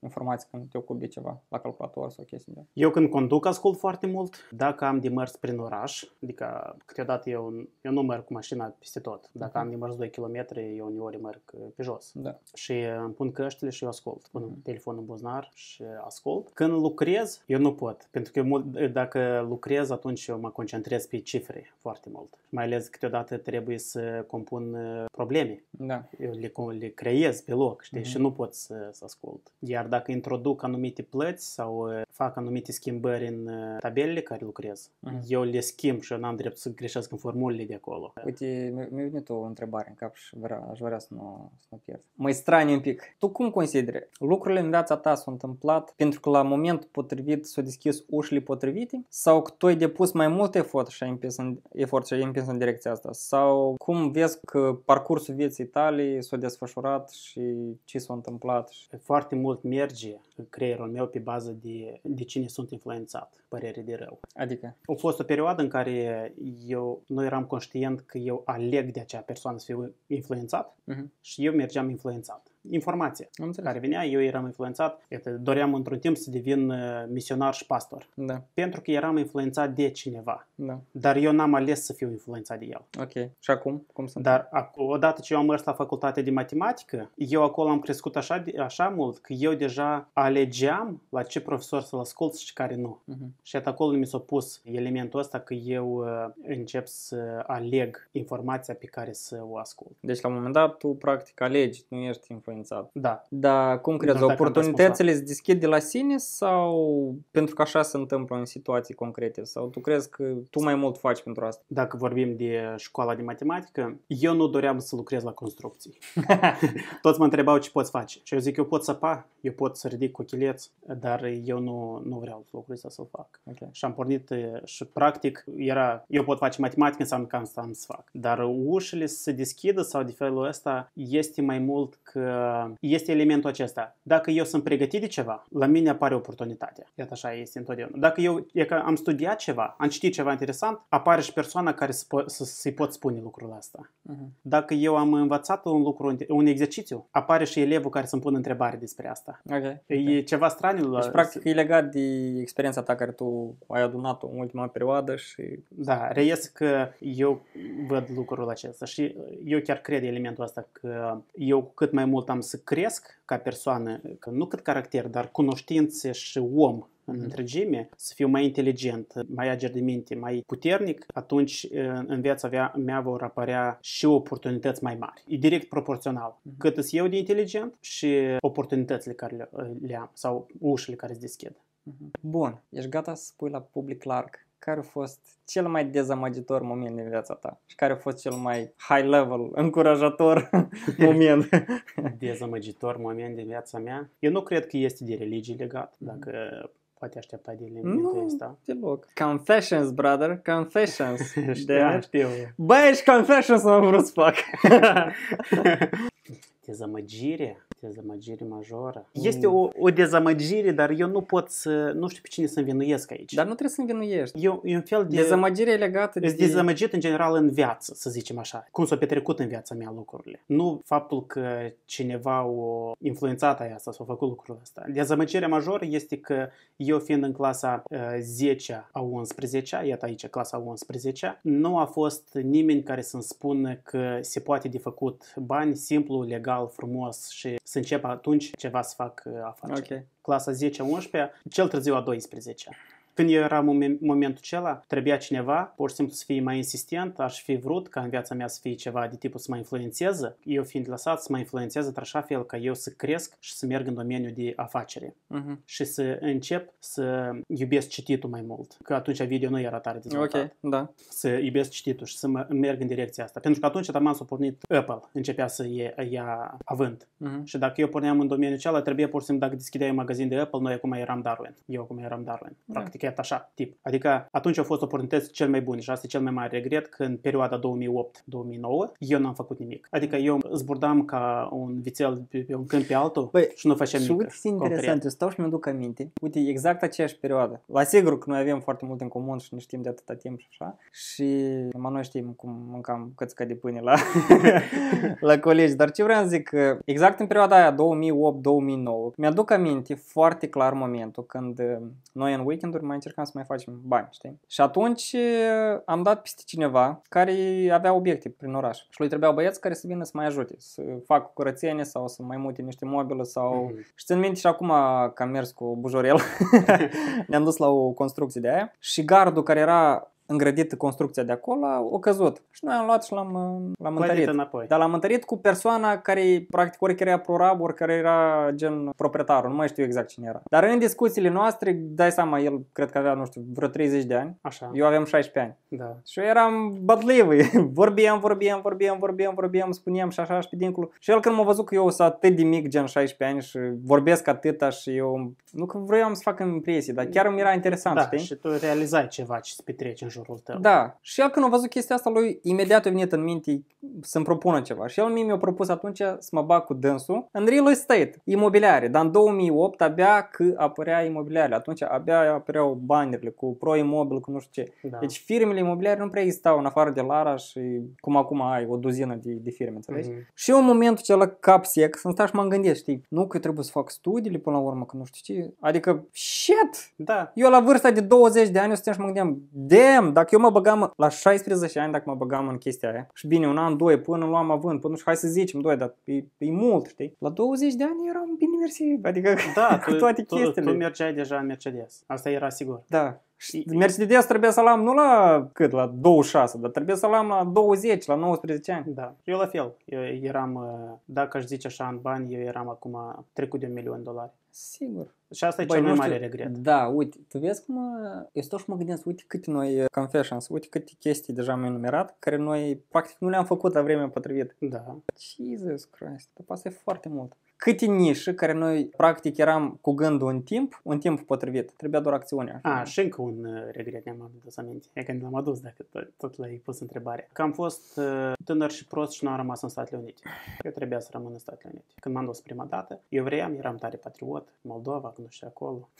Speaker 2: informații când te ocupi de ceva, la calculator sau chestii de
Speaker 1: Eu când conduc ascult foarte mult. Dacă am de mers prin oraș, adică câteodată eu, eu nu merg cu mașina peste tot. Dacă uh-huh. am de mers 2 km, eu uneori merg uh, pe jos. Da. Și uh, îmi pun căștile și eu ascult. Pun uh-huh. telefonul în buzunar și ascult. Când lucrez, eu nu pot, pentru că dacă lucrez, atunci eu mă concentrez pe cifre foarte mult. Mai ales câteodată trebuie să compun uh, probleme. Da. Eu le, le creez pe loc, știi, mm-hmm. și nu pot să, să ascult. Iar dacă introduc anumite plăți sau uh, fac anumite schimbări în uh, tabelele care
Speaker 2: lucrez, mm-hmm. eu le schimb și eu n-am drept să greșesc în formulele de acolo. Uite, mi-a venit o întrebare în cap și vrea, aș vrea să nu, să nu pierd. Mai strani un pic. Tu cum consideri? Lucrurile în viața ta s-au întâmplat stat pentru că la moment potrivit s-au deschis ușile potrivite sau că tu ai depus mai mult efort și ai împins în, efort și ai împins în direcția asta sau cum vezi că parcursul vieții tale s-a desfășurat și ce s-a întâmplat? Și... Foarte
Speaker 1: mult merge creierul meu pe bază de, de cine sunt influențat, părere de rău. Adică? A fost o perioadă în care eu nu eram conștient că eu aleg de acea persoană să fiu influențat uh-huh. și eu mergeam influențat informație Am care venea, eu eram influențat, iată, doream într-un timp să devin uh, misionar și pastor. Da. Pentru că eram influențat de cineva.
Speaker 2: Da. Dar
Speaker 1: eu n-am ales să fiu influențat de el. Ok. Și acum? Cum sunt? Dar ac- odată ce eu am mers la facultate de matematică, eu acolo am crescut așa, așa mult că eu deja alegeam la ce profesor să-l ascult și care nu. Uh-huh. Și iată acolo mi s-a pus elementul ăsta că eu uh, încep să aleg informația pe care să
Speaker 2: o ascult. Deci la un moment dat tu practic alegi, nu ești influențat influențat. Da. Dar cum crezi, deci, oportunitățile se deschid de la sine sau pentru că așa se întâmplă în situații concrete? Sau tu crezi că tu mai mult faci pentru asta? Dacă vorbim de școala de matematică, eu nu
Speaker 1: doream să lucrez la construcții. Toți mă întrebau ce poți face. Și eu zic, eu pot săpa, eu pot să ridic cochileț, dar eu nu, nu vreau lucrul lucrez să-l fac. Okay. Și am pornit și practic era, eu pot face matematică, înseamnă că am să fac. Dar ușile să se deschidă sau de felul ăsta este mai mult că Uh, este elementul acesta. Dacă eu sunt pregătit de ceva, la mine apare oportunitatea. Iată așa este întotdeauna. Dacă eu e că am studiat ceva, am citit ceva interesant, apare și persoana care să-i pot spune lucrul ăsta. Uh-huh. Dacă eu am învățat un lucru, un exercițiu, apare și elevul care să-mi pună întrebare despre asta. Okay. E okay. ceva straniu. Deci, practic,
Speaker 2: e legat de experiența ta care tu ai adunat-o în ultima perioadă și... Da, reiesc că eu văd lucrul acesta și
Speaker 1: eu chiar cred elementul ăsta că eu cât mai mult mult am să cresc ca persoană, nu cât caracter, dar cunoștințe și om în întregime, să fiu mai inteligent, mai ager de minte, mai puternic, atunci în viața mea vor apărea și oportunități mai mari. E direct proporțional. Cât sunt eu de inteligent și oportunitățile care
Speaker 2: le am sau ușile care se deschid. Bun, ești gata să spui la public larg care a fost cel mai dezamăgitor moment din viața ta și care a fost cel mai high level, încurajator moment? dezamăgitor moment din viața mea? Eu nu
Speaker 1: cred că este de religie legat, mm. dacă poate aștepta de asta? nu, deloc.
Speaker 2: Confessions, brother, confessions. da, știu. Băi, și confessions am vrut să fac.
Speaker 1: Dezamăgire? dezamăgire majoră. Este mm. o, o dezamăgire, dar eu nu pot să, nu știu pe cine să învinuiesc aici. Dar nu trebuie să învinuiești. Eu, e un fel de... Dezamăgire
Speaker 2: legată de... dezamăgit
Speaker 1: în general în viață, să zicem așa. Cum s a petrecut în viața mea lucrurile. Nu faptul că cineva o influențat aia asta s a făcut lucrul ăsta. Dezamăgirea majoră este că eu fiind în clasa uh, 10 a 11 iată aici clasa 11 nu a fost nimeni care să-mi spună că se poate de făcut bani simplu, legal, frumos și să încep atunci ceva să fac uh, afaceri. Okay. Clasa 10-11, cel târziu a 12 când era momentul acela, trebuia cineva, pur și simplu să fie mai insistent, aș fi vrut ca în viața mea să fie ceva de tipul să mă influențeze, eu fiind lăsat să mă influențeze într așa fel ca eu să cresc și să merg în domeniul de afacere uh-huh. și să încep să iubesc cititul mai mult, că atunci video nu era tare dezvoltat. Okay, da. Să iubesc cititul și să mă merg în direcția asta, pentru că atunci am s-a pornit Apple, începea să ia, ia avânt. Uh-huh. Și dacă eu porneam în domeniul acela, trebuie pur și simplu dacă deschideai un magazin de Apple, noi acum eram Darwin. Eu acum eram Darwin. Da. Practic fet așa, tip. Adică atunci au fost oportunități cel mai bune și asta e cel mai mare regret că în perioada 2008-2009 eu n-am făcut nimic. Adică eu zburdam ca un vițel pe, pe un câmp pe altul Băi, și nu făceam nimic. Și Uite, interesant,
Speaker 2: eu stau și mi-aduc aminte. Uite, exact aceeași perioadă. La sigur că noi avem foarte mult în comun și ne știm de atâta timp și așa. Și numai noi știm cum mâncam cățca de pâine la, la colegi. Dar ce vreau să zic, exact în perioada aia, 2008-2009, mi-aduc aminte foarte clar momentul când uh, noi în weekenduri mai încercam să mai facem bani, știi? Și atunci am dat peste cineva care avea obiecte prin oraș și lui trebuiau băieți care să vină să mai ajute, să facă curățenie sau să mai mute niște mobilă sau... Mm-hmm. Și țin minte și acum că am mers cu bujorel, ne-am dus la o construcție de aia și gardul care era îngrădit construcția de acolo, o căzut. Și noi am luat și l-am, uh, l-am întărit. Înapoi. Dar l-am întărit cu persoana care practic ori era prorab, ori care era gen proprietarul, nu mai știu exact cine era. Dar în discuțiile noastre, dai seama, el cred că avea, nu știu, vreo 30 de ani. Așa. Eu aveam 16 ani. Da. Și eu eram bătlivă. vorbeam, vorbeam, vorbeam, vorbeam, vorbeam, spuneam și așa și pe dincolo. Și el când m-a văzut că eu sunt atât de mic, gen 16 ani și vorbesc atâta și eu... Nu că vroiam să fac impresie, dar chiar mi era interesant, da, știi? și tu realizai ceva ce se petrece în jur jurul tău. Da. Și el când a văzut chestia asta, lui imediat a venit în minte să-mi propună ceva. Și el mi-a propus atunci să mă bag cu dânsul în real estate, imobiliare. Dar în 2008 abia că apărea imobiliare. Atunci abia apăreau banerile cu pro imobil, cu nu știu ce. Da. Deci firmele imobiliare nu prea existau în afară de Lara și cum acum ai o duzină de, de firme, înțelegi? Mm-hmm. Și eu în momentul acela cap sec, sunt stai și m-am gândit, știi, nu că trebuie să fac studiile până la urmă, că nu știu ce. Adică, shit! Da. Eu la vârsta de 20 de ani eu stăteam și mă gândeam, damn, dacă eu mă băgam la 16 ani, dacă mă băgam în chestia aia, și bine, un an, doi, până luam avânt, până și hai să zicem, doi, dar e, e mult, știi? La 20 de ani eram bine mersi, adică da, cu toate tu, chestiile. Tu mergeai deja în Mercedes, asta era sigur. Da, și Mercedes trebuie să-l am nu la cât, la 26, dar trebuie să-l am la 20, la 19 ani. Da.
Speaker 1: Eu la fel. Eu eram, uh, dacă aș zice așa în bani, eu eram acum trecut de un milion de dolari.
Speaker 2: Sigur. Și asta e Băi, cel mai mare regret. Da, uite, tu vezi cum... Uh, eu stau și mă gândesc, uite cât noi uh, confessions, uite câte chestii deja am enumerat, care noi practic nu le-am făcut la vremea potrivită. Da. Jesus Christ, asta e foarte mult câte nișe care noi practic eram cu gândul în timp, un timp potrivit, trebuia doar acțiunea. A, și încă un uh, regret ne-am
Speaker 1: adus aminte, e că l-am adus dacă tot, tot l-ai pus întrebare. Că am fost uh, tânăr și prost și nu am rămas în Statele Unite. Eu trebuia să rămân în Statele Unite. Când m-am dus prima dată, eu vreau, eram tare patriot, Moldova, când nu știu acolo.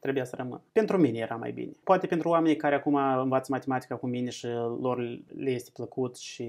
Speaker 1: trebuia să rămân. Pentru mine era mai bine. Poate pentru oamenii care acum învață matematica cu mine și lor le este plăcut și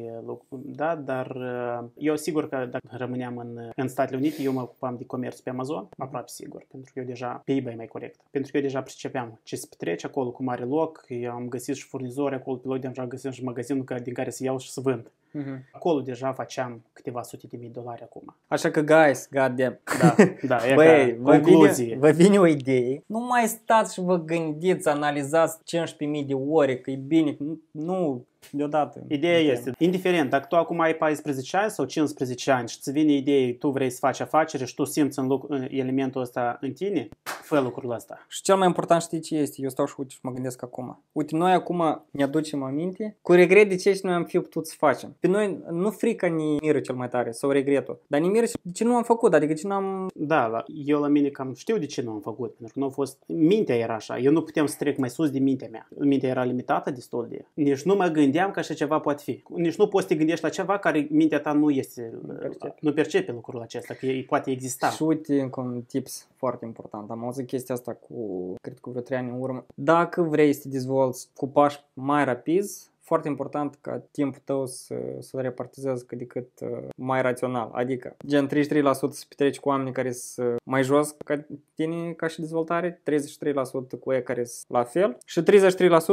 Speaker 1: da, dar uh, eu sigur că dacă rămâneam în, în Statele Unite, eu mă ocupam de comerț pe Amazon, mhm. aproape sigur, pentru că eu deja pe eBay mai corect. Pentru că eu deja pricepeam ce se petrece acolo, cum are loc, eu am găsit și furnizori acolo, pe loc de am găsit și magazinul din care să iau și să vând. Uh-huh. Acolo
Speaker 2: deja faceam câteva
Speaker 1: sute de mii de dolari acum.
Speaker 2: Așa că, guys, goddamn. Da, da, e Băi, ca vă Vine, vă vine o idee. Nu mai stați și vă gândiți, analizați 15.000 de ore, că e bine. Nu, deodată. Ideea de este, indiferent, dacă tu acum ai
Speaker 1: 14 ani sau 15 ani și îți vine ideea, tu vrei să faci afacere și tu simți în, loc, elementul ăsta în tine, fel lucrul ăsta.
Speaker 2: Și cel mai important știi ce este? Eu stau și uite și mă gândesc acum. Uite, noi acum ne aducem aminte cu regret de ce și noi am fi putut să facem. Pe noi nu frica ni miră cel mai tare sau regretul, dar ne miră de ce nu am făcut, adică ce nu am Da, la, eu
Speaker 1: la mine cam știu de ce nu am făcut, pentru că nu a fost... Mintea era așa, eu nu puteam să trec mai sus de mintea mea. Mintea era limitată destul de... Nici nu mă gândeam că așa ceva poate fi. Nici nu poți să te gândești la ceva care
Speaker 2: mintea ta nu este... Nu percepe, nu percepe lucrul acesta, că e, poate exista. Și uite încă un tips foarte important. Am auzit anunță chestia asta cu, cred că vreo 3 ani în urmă. Dacă vrei să te dezvolți cu pași mai rapizi, foarte important ca timpul tău să, să-l repartizezi cât de cât uh, mai rațional. Adică, gen 33% să petreci cu oameni care sunt mai jos ca tine ca și dezvoltare, 33% cu ei care sunt la fel și 33%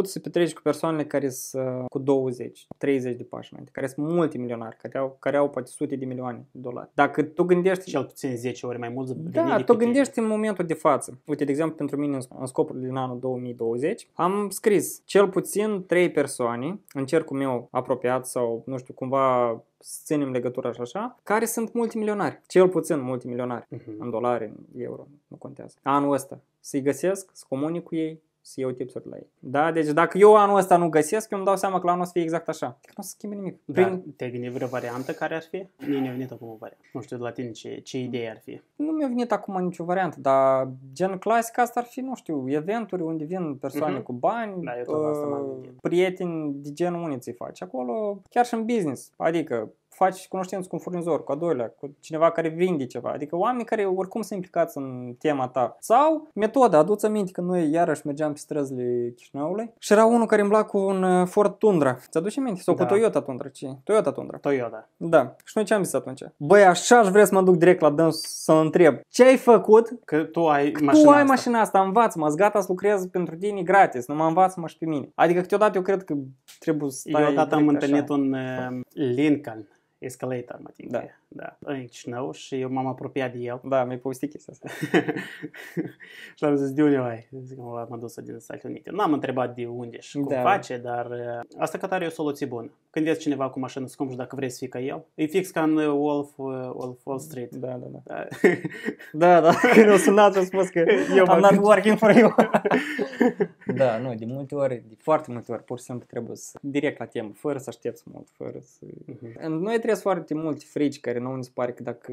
Speaker 2: să petreci cu persoanele care sunt cu 20, 30 de pași înainte, care sunt multimilionari, care au, care au poate sute de milioane de dolari. Dacă tu gândești... Cel puțin 10 ori mai mult Da, tu gândești tine. în momentul de față. Uite, de exemplu, pentru mine în scopul din anul 2020 am scris cel puțin 3 persoane în cercul meu apropiat sau, nu știu, cumva să ținem legătura și așa, care sunt multimilionari, cel puțin multimilionari, uh-huh. în dolari, în euro, nu contează. Anul ăsta, să-i găsesc, să comunic cu ei, să iau tipsuri la ei. Da? Deci dacă eu anul ăsta nu găsesc, eu îmi dau seama că la anul o să fie exact așa. Că nu o să schimbe nimic. Da. Prin... Te-ai gândit vreo variantă care ar fi? Nu mi-a venit acum o variantă. Nu știu de la tine ce, ce idee ar fi. Nu mi-a venit acum nicio variantă, dar gen clasic asta ar fi, nu știu, eventuri unde vin persoane uh-huh. cu bani, da, eu tot uh, asta prieteni de genul unii ți faci acolo, chiar și în business. Adică faci cunoștință cu un furnizor, cu a doilea, cu cineva care vinde ceva, adică oameni care oricum sunt implicați în tema ta. Sau metoda, aduți aminte că noi iarăși mergeam pe străzile Chișinăului și era unul care îmbla cu un uh, Ford Tundra. Ți-aduci aminte? Sau da. cu Toyota Tundra, ce? Toyota Tundra. Toyota. Da. Și noi ce am zis atunci? Băi, așa aș vrea să mă duc direct la dâns să întreb. Ce ai făcut? Că tu ai că mașina tu ai asta. mașina asta, învață-mă, gata să lucrez pentru tine gratis, nu mă învață-mă și pe mine. Adică câteodată eu cred că trebuie să stai Eu odată am întâlnit așa. un uh, Lincoln
Speaker 1: Escalator мотив. Да. Da. în Chișinău și eu m-am apropiat de el. Da, mi-ai povestit chestia asta. și l-am zis, de unde ai? Zic, m-am adus din Statele Unite. N-am întrebat de unde și cum da. face, dar uh, asta că tare are o soluție bună. Când vezi cineva cu mașină scumpă și dacă vrei să fii ca el, e fix ca în uh, Wolf, uh, Wolf Wall Street. Da, da, da. Da, da, da, când o sunat și spus că eu am not working for you. da, nu,
Speaker 2: de multe ori, de foarte multe ori, pur și simplu trebuie să direct la temă, fără să aștepți mult, fără să... Uh-huh. Noi trebuie foarte multe frici care nu mi se pare că dacă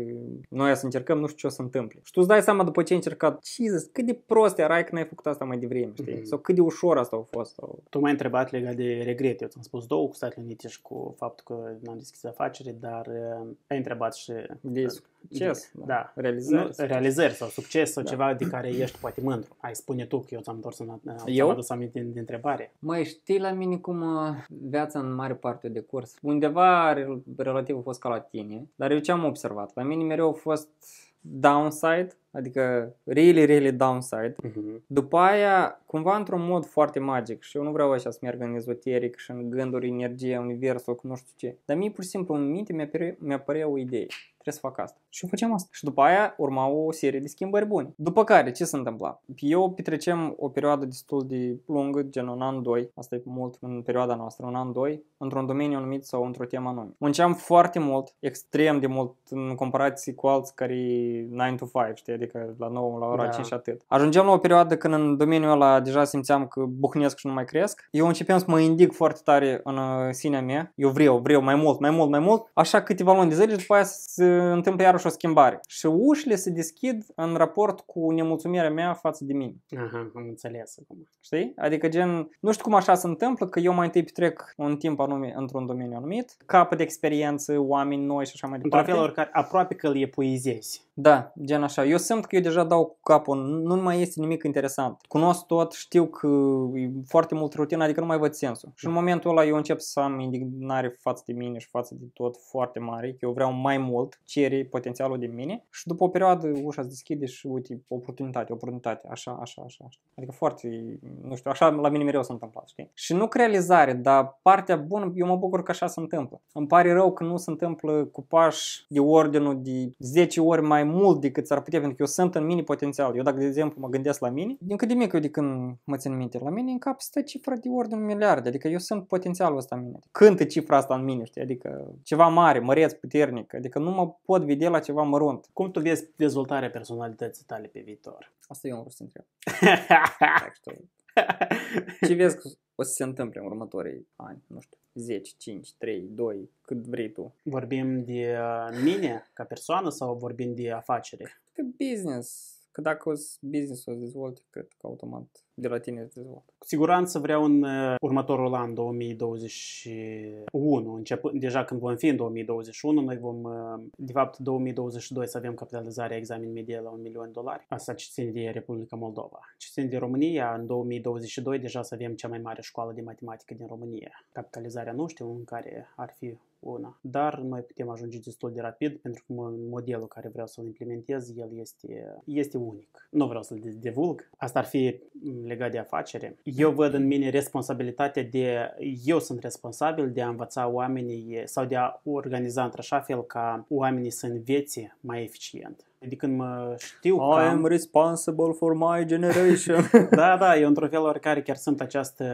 Speaker 2: noi să încercăm, nu știu ce o să întâmple. Și tu îți dai seama după ce ai încercat, Jesus, cât de prost erai că n-ai făcut asta mai devreme, știi? Mm-hmm. Sau cât de ușor asta a fost. Sau... Tu m-ai întrebat legat de regret. Eu ți-am spus două cu Statele Unite și cu faptul că n-am deschis afacere,
Speaker 1: dar uh, ai întrebat și... De deci, succes, da. da. Realizări. Nu, realizări sau succes sau da. ceva de care ești poate mândru. Ai spune tu că eu ți-am întors în, eu? adus aminte de întrebare.
Speaker 2: Mai știi la mine cum uh, viața în mare parte de curs. Undeva relativ a fost ca la tine, dar eu ce am observat? La mine mereu a fost downside, adică really, really downside. Uh-huh. După aia, cumva într-un mod foarte magic și eu nu vreau așa să merg în ezoteric și în gânduri, energie, universul, nu știu ce. Dar mie pur și simplu în minte mi-apărea mi o idee. Trebuie să fac asta. Și facem asta. Și după aia urma o serie de schimbări bune. După care, ce se întâmpla? Eu petrecem o perioadă destul de lungă, gen un an, doi, asta e mult în perioada noastră, un an, doi, într-un domeniu anumit sau într-o temă anumită. Munceam foarte mult, extrem de mult în comparație cu alții care 9 to 5, știi, adică la 9, la ora da. 5 și atât. Ajungeam la o perioadă când în domeniul ăla deja simțeam că buhnesc și nu mai cresc. Eu începeam să mă indic foarte tare în uh, sinea mea. Eu vreau, vreau mai mult, mai mult, mai mult, așa câteva luni de zile și după aia să întâmplă iarăși o schimbare. Și ușile se deschid în raport cu nemulțumirea mea față de mine. Aha, am înțeles Știi? Adică gen, nu știu cum așa se întâmplă, că eu mai întâi petrec un timp anume într-un domeniu anumit, capăt de experiență, oameni noi și așa mai departe. Un fel care aproape că îl epuizezi. Da, gen așa. Eu simt că eu deja dau cu capul, nu mai este nimic interesant. Cunosc tot, știu că e foarte mult rutină, adică nu mai văd sensul. Și în momentul ăla eu încep să am indignare față de mine și față de tot foarte mare, că eu vreau mai mult, ceri potențialul din mine și după o perioadă ușa se deschide și uite, oportunitate, oportunitate, așa, așa, așa. așa Adică foarte, nu știu, așa la mine mereu s-a întâmplat, știi? Și nu realizare, dar partea bună, eu mă bucur că așa se întâmplă. Îmi pare rău că nu se întâmplă cu pași de ordinul de 10 ori mai mult decât s-ar putea, pentru că eu sunt în mini potențial. Eu dacă, de exemplu, mă gândesc la mine, din cât de mic eu de când mă țin minte, la mine în cap stă cifra de ordinul miliarde, adică eu sunt potențialul ăsta în mine. Cântă cifra asta în mine, știi? Adică ceva mare, măreț, puternic, adică nu mă pot vedea la ceva mărunt. Cum tu vezi dezvoltarea personalității tale pe viitor? Asta eu nu vreau să întreb. Ce vezi că o să se întâmple în următorii ani? Nu știu, 10, 5, 3, 2, cât vrei tu.
Speaker 1: Vorbim de uh, mine ca persoană sau vorbim de afacere?
Speaker 2: Că business, că dacă o business o dezvolte, cred că automat de la tine îți dezvoltă.
Speaker 1: Cu siguranță vreau în uh, următorul an, 2021, începând, deja când vom fi în 2021, noi vom, uh, de fapt, 2022 să avem capitalizarea examen medie la un milion de dolari. Asta ce țin de Republica Moldova. Ce țin de România, în 2022 deja să avem cea mai mare școală de matematică din România. Capitalizarea nu știu în care ar fi una. Dar noi putem ajunge destul de rapid pentru că modelul care vreau să-l implementez, el este, este unic. Nu vreau să-l divulg. Asta ar fi legat de afacere. Eu văd în mine responsabilitatea de, eu sunt responsabil de a învăța oamenii sau de a organiza într-așa fel ca oamenii să învețe mai eficient de adică când mă știu I că am... am
Speaker 2: responsible for my generation.
Speaker 1: da, da, eu într o fel oricare chiar sunt această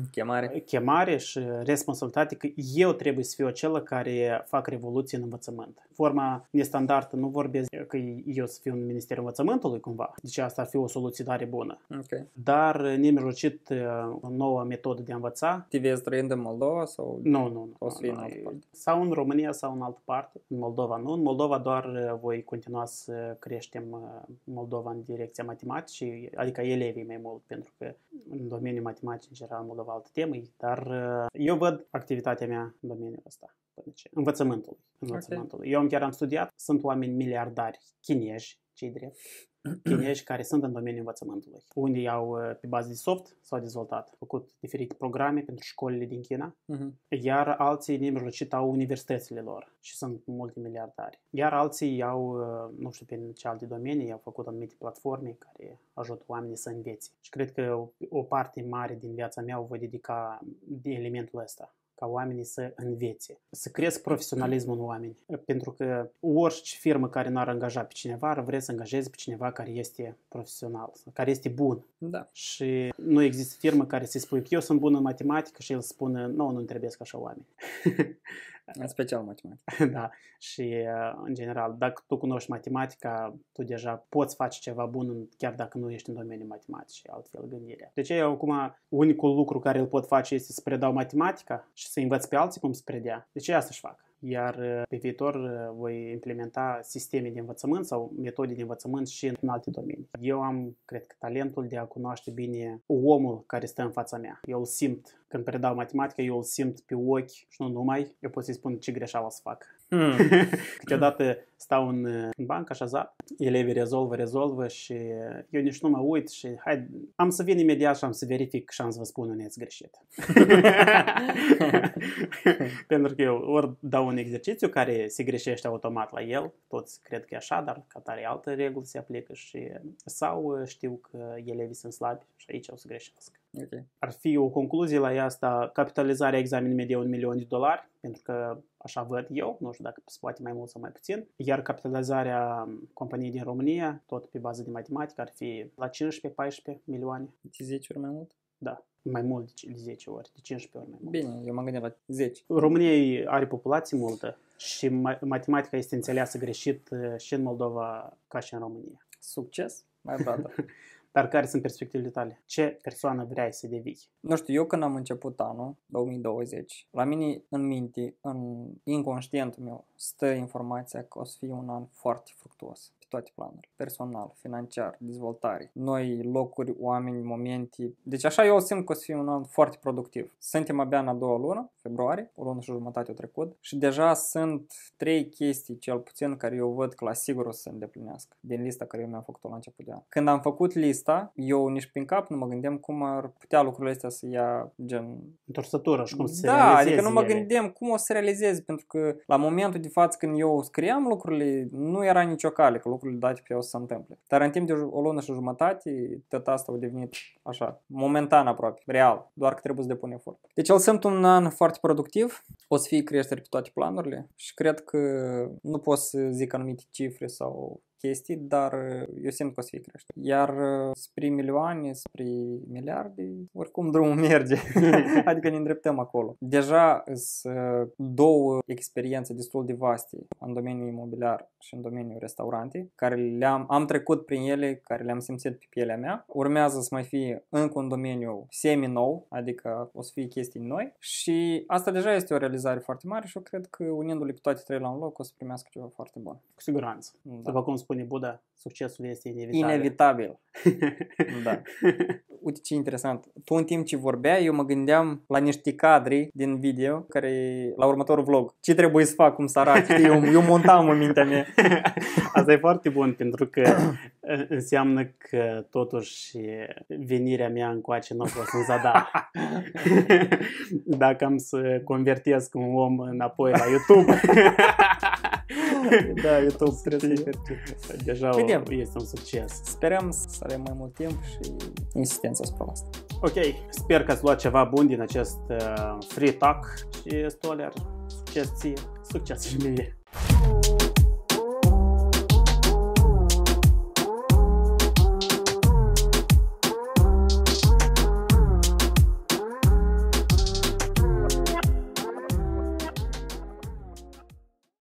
Speaker 1: chemare. chemare și responsabilitate că eu trebuie să fiu acela care fac revoluție în învățământ. Forma nestandartă nu vorbesc că eu să fiu în Ministerul Învățământului cumva, deci asta ar fi o soluție tare bună. Okay. Dar nemijlocit o uh, nouă metodă de a învăța.
Speaker 2: Te vezi trăind în Moldova sau? Nu, nu, nu.
Speaker 1: O să în altă parte. Sau în România sau în altă parte, în Moldova nu. În Moldova doar uh, voi continua să să creștem uh, Moldova în direcția matematicii, adică elevii mai mult, pentru că în domeniul matematicii, în general, Moldova altă temă, dar uh, eu văd activitatea mea în domeniul ăsta. Învățământul. învățământul. Okay. Eu chiar am studiat, sunt oameni miliardari chinezi, cei drept, chinezi care sunt în domeniul învățământului. Unii au, uh, pe bază de soft, s-au dezvoltat, făcut diferite programe pentru școlile din China, uh-huh. iar alții mijlocit au universitățile lor și sunt multimiliardari. Iar alții au, uh, nu știu, prin ce alte domenii, au făcut anumite platforme care ajută oamenii să învețe. Și cred că o, o parte mare din viața mea o voi dedica de elementul ăsta ca oamenii să învețe, să crească profesionalismul în oameni. Pentru că orice firmă care n-ar angaja pe cineva ar vrea să angajeze pe cineva care este profesional, care
Speaker 2: este bun. Da.
Speaker 1: Și nu există firmă care să-i spui că eu sunt bun în matematică și el spune, nu, nu-mi trebuie așa oameni.
Speaker 2: În special matematică.
Speaker 1: da. Și, în general, dacă tu cunoști matematica, tu deja poți face ceva bun chiar dacă nu ești în domeniul matematic și altfel gândirea. Deci eu acum, unicul lucru care îl pot face este să predau matematica și să învăț pe alții cum să predea. Deci asta să-și fac iar pe viitor voi implementa sisteme de învățământ sau metode de învățământ și în alte domenii. Eu am, cred că, talentul de a cunoaște bine omul care stă în fața mea. Eu îl simt când predau matematică, eu îl simt pe ochi și nu numai, eu pot să-i spun ce greșeală să fac. Hmm. Câteodată stau în, în bancă așezat, elevii rezolvă, rezolvă și eu nici nu mă uit și hai, am să vin imediat și am să verific și am să vă spun unde ați greșit. Pentru că eu ori dau un exercițiu care se greșește automat la el, toți cred că e așa, dar ca tare altă regulă se aplică și sau știu că elevii sunt slabi și aici o să greșească. Okay. Ar fi o concluzie la ea asta, capitalizarea examen medie un milion de dolari, pentru că așa văd eu, nu știu dacă se poate mai mult sau mai puțin, iar capitalizarea companiei din România, tot pe bază de matematică, ar fi la 15-14 milioane. De 10 ori mai mult? Da, mai mult de 10 ori, de 15 ori mai mult. Bine, eu m-am gândit la 10. România are populație multă și matematica este înțeleasă greșit eh, și în Moldova ca și în România. Succes,
Speaker 2: mai brother! Dar care sunt perspectivele tale? Ce persoană vrei să devii? Nu știu, eu când am început anul 2020, la mine în minte, în inconștientul meu, stă informația că o să fie un an foarte fructuos pe toate planurile, personal, financiar, dezvoltare, noi locuri, oameni, momente. Deci așa eu simt că o să fie un an foarte productiv. Suntem abia în a doua lună februarie, o lună și jumătate o trecut și deja sunt trei chestii cel puțin care eu văd că la sigur o să se îndeplinească din lista care eu mi-am făcut-o la început de an. Când am făcut lista, eu nici prin cap nu mă gândeam cum ar putea lucrurile astea să ia gen... Întorsătură și cum să Da, adică nu mă gândeam cum o să realizez pentru că la momentul de față când eu scriam lucrurile, nu era nicio cale că lucrurile date pe o să se întâmple. Dar în timp de o lună și jumătate, tot asta a devenit așa, momentan aproape, real, doar că trebuie să depun efort. Deci el sunt un an foarte foarte productiv, o să fie creșteri pe toate planurile și cred că nu pot să zic anumite cifre sau chestii, dar uh, eu simt că o să fie crește. Iar uh, spre milioane, spre miliarde, oricum drumul merge. adică ne îndreptăm acolo. Deja sunt uh, două experiențe destul de vaste în domeniul imobiliar și în domeniul restaurante, care le-am am trecut prin ele, care le-am simțit pe pielea mea. Urmează să mai fie încă un domeniu semi-nou, adică o să fie chestii noi și asta deja este o realizare foarte mare și eu cred că unindu-le pe toate trei la un loc o să primească ceva foarte bun. Cu siguranță. Da. După cum spui, spune Buda, succesul este inevitabil. Inevitabil. da. Uite ce interesant. Tu în timp ce vorbea, eu mă gândeam la niște cadre din video care la următorul vlog. Ce trebuie să fac, cum să arăt? Eu, eu montam în mintea mea. Asta e foarte bun pentru că uh, înseamnă
Speaker 1: că totuși venirea mea încoace nu o să zadar. Dacă am să convertesc un om înapoi la YouTube,
Speaker 2: da, e tot trebuie să Deja Vedem. este un succes. Sperăm să avem mai mult timp și insistență asupra asta. Ok,
Speaker 1: sper că ați luat ceva bun din acest uh, free talk și Stoller, succes ție, succes și mie.